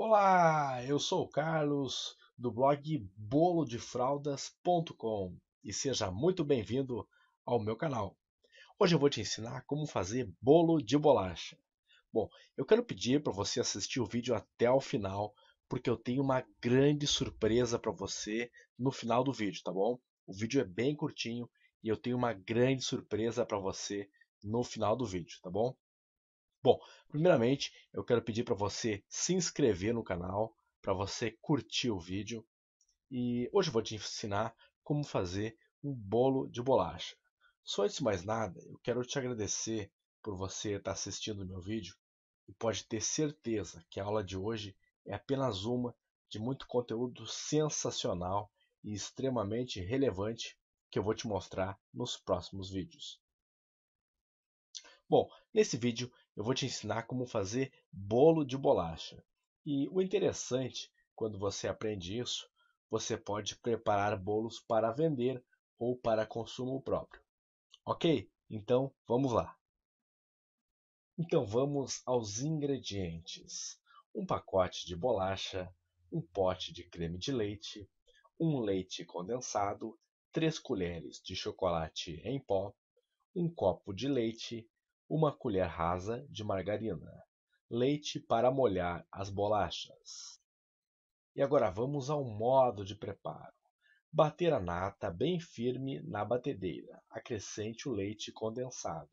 Olá, eu sou o Carlos do blog bolodefraldas.com e seja muito bem-vindo ao meu canal. Hoje eu vou te ensinar como fazer bolo de bolacha. Bom, eu quero pedir para você assistir o vídeo até o final, porque eu tenho uma grande surpresa para você no final do vídeo, tá bom? O vídeo é bem curtinho e eu tenho uma grande surpresa para você no final do vídeo, tá bom? Bom, primeiramente eu quero pedir para você se inscrever no canal, para você curtir o vídeo e hoje eu vou te ensinar como fazer um bolo de bolacha. Só antes de mais nada, eu quero te agradecer por você estar tá assistindo o meu vídeo e pode ter certeza que a aula de hoje é apenas uma de muito conteúdo sensacional e extremamente relevante que eu vou te mostrar nos próximos vídeos. Bom, nesse vídeo eu vou te ensinar como fazer bolo de bolacha. E o interessante, quando você aprende isso, você pode preparar bolos para vender ou para consumo próprio. Ok? Então vamos lá. Então vamos aos ingredientes: um pacote de bolacha, um pote de creme de leite, um leite condensado, 3 colheres de chocolate em pó, um copo de leite, uma colher rasa de margarina, leite para molhar as bolachas. E agora vamos ao modo de preparo. Bater a nata bem firme na batedeira. Acrescente o leite condensado.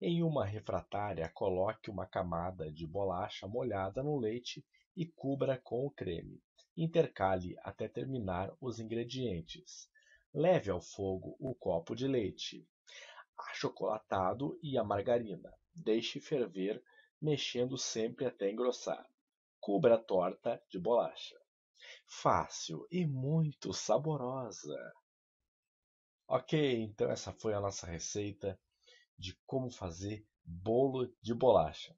Em uma refratária, coloque uma camada de bolacha molhada no leite e cubra com o creme. Intercale até terminar os ingredientes. Leve ao fogo o copo de leite achocolatado e a margarina. Deixe ferver, mexendo sempre até engrossar. Cubra a torta de bolacha. Fácil e muito saborosa. Ok, então essa foi a nossa receita de como fazer bolo de bolacha.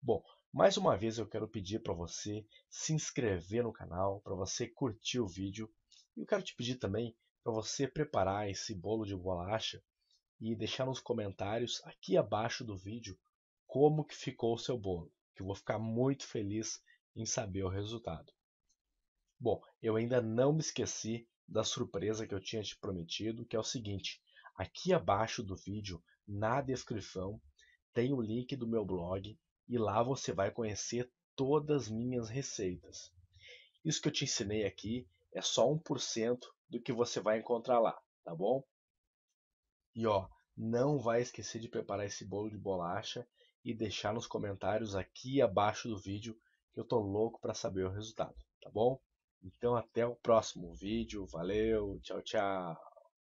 Bom, mais uma vez eu quero pedir para você se inscrever no canal, para você curtir o vídeo. E eu quero te pedir também para você preparar esse bolo de bolacha e deixar nos comentários aqui abaixo do vídeo como que ficou o seu bolo, que eu vou ficar muito feliz em saber o resultado. Bom, eu ainda não me esqueci da surpresa que eu tinha te prometido, que é o seguinte, aqui abaixo do vídeo, na descrição, tem o link do meu blog e lá você vai conhecer todas as minhas receitas. Isso que eu te ensinei aqui é só 1% do que você vai encontrar lá, tá bom? E ó, não vai esquecer de preparar esse bolo de bolacha e deixar nos comentários aqui abaixo do vídeo que eu tô louco para saber o resultado, tá bom? Então até o próximo vídeo, valeu, tchau, tchau.